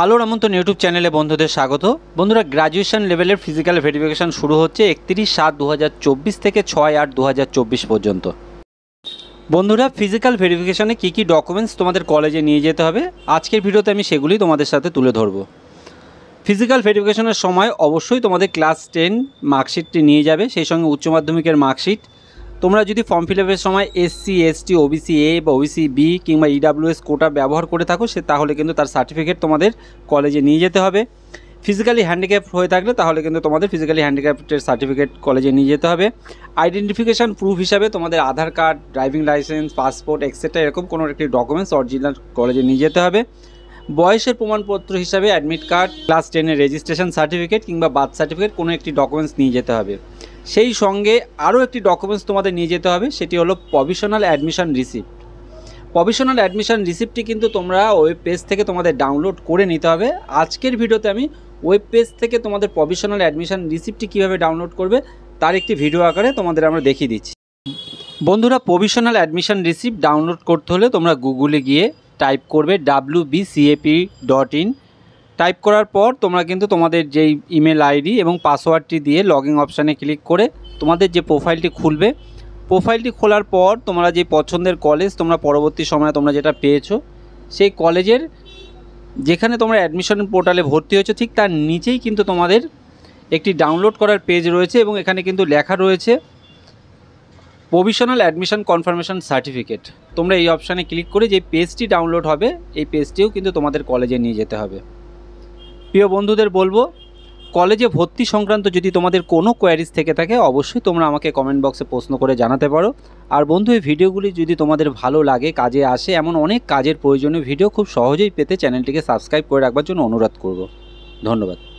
আলোর আমন্ত্রণ ইউটিউব চ্যানেলে বন্ধুদের স্বাগত বন্ধুরা গ্রাজুয়েশন লেভেলের ফিজিক্যাল ভেরিফিকেশান শুরু হচ্ছে একত্রিশ সাত দু থেকে ছয় আট দু পর্যন্ত বন্ধুরা ফিজিক্যাল ভেরিফিকেশানে কী কী ডকুমেন্টস তোমাদের কলেজে নিয়ে যেতে হবে আজকের ভিডিওতে আমি সেগুলি তোমাদের সাথে তুলে ধরব ফিজিক্যাল ভেরিফিকেশনের সময় অবশ্যই তোমাদের ক্লাস টেন মার্কশিটটি নিয়ে যাবে সেই সঙ্গে উচ্চ মাধ্যমিকের মার্কশিট তোমরা যদি ফর্ম ফিল আপের সময় এসসি এসটি ওবিসি এ বা ওবিসি বি কিংবা ইডাব্লিউএস e কোটা ব্যবহার করে থাকো সে তাহলে কিন্তু তার সার্টিফিকেট তোমাদের কলেজে নিয়ে যেতে হবে ফিজিক্যালি হ্যান্ডিক্যাপ হয়ে থাকলে তাহলে কিন্তু তোমাদের ফিজিক্যালি হ্যান্ডিক্যাপের সার্টিফিকেট কলেজে নিয়ে যেতে হবে আইডেন্টিফিকেশান প্রুফ হিসাবে তোমাদের Aadhaar card driving licence passport etcetera এরকম কোনো একটি ডকুমেন্টস অরিজিনাল কলেজে নিয়ে যেতে হবে বয়সের প্রমাণপত্র হিসাবে অ্যাডমিট কার্ড ক্লাস টেনের রেজিস্ট্রেশন সার্টিফিকেট কিংবা বার্থ সার্টিফিকেট কোনো একটি ডকুমেন্টস নিয়ে যেতে হবে সেই সঙ্গে আরও একটি ডকুমেন্টস তোমাদের নিয়ে যেতে হবে সেটি হলো provisional admission receipt provisional admission রিসিপ্টটি কিন্তু তোমরা ওয়েব পেজ থেকে তোমাদের ডাউনলোড করে নিতে হবে আজকের ভিডিওতে আমি ওয়েব পেজ থেকে তোমাদের প্রভিশনাল অ্যাডমিশন রিসিপ্টটি কীভাবে ডাউনলোড করবে তার একটি ভিডিও আকারে তোমাদের আমরা দেখিয়ে দিচ্ছি বন্ধুরা প্রভিশনাল অ্যাডমিশন রিসিপ্ট ডাউনলোড করতে হলে তোমরা গুগলে গিয়ে টাইপ করবে ডাব্লু ডট ইন টাইপ করার পর তোমরা কিন্তু তোমাদের যেই ইমেল আইডি এবং পাসওয়ার্ডটি দিয়ে লগিং অপশানে ক্লিক করে তোমাদের যে প্রোফাইলটি খুলবে প্রোফাইলটি খোলার পর তোমরা যে পছন্দের কলেজ তোমরা পরবর্তী সময়ে তোমরা যেটা পেয়েছো সেই কলেজের যেখানে তোমরা অ্যাডমিশন পোর্টালে ভর্তি হয়েছো ঠিক তার নিচেই কিন্তু তোমাদের একটি ডাউনলোড করার পেজ রয়েছে এবং এখানে কিন্তু লেখা রয়েছে প্রভিশনাল অ্যাডমিশন কনফার্মেশন সার্টিফিকেট তোমরা এই অপশানে ক্লিক করে যে পেজটি ডাউনলোড হবে এই পেজটিও কিন্তু তোমাদের কলেজে নিয়ে যেতে হবে প্রিয় বন্ধুদের বলবো কলেজে ভর্তি সংক্রান্ত যদি তোমাদের কোনো কোয়ারিজ থেকে থাকে অবশ্যই তোমরা আমাকে কমেন্ট বক্সে প্রশ্ন করে জানাতে পারো আর বন্ধু এই ভিডিওগুলি যদি তোমাদের ভালো লাগে কাজে আসে এমন অনেক কাজের প্রয়োজনীয় ভিডিও খুব সহজেই পেতে চ্যানেলটিকে সাবস্ক্রাইব করে রাখবার জন্য অনুরোধ করব ধন্যবাদ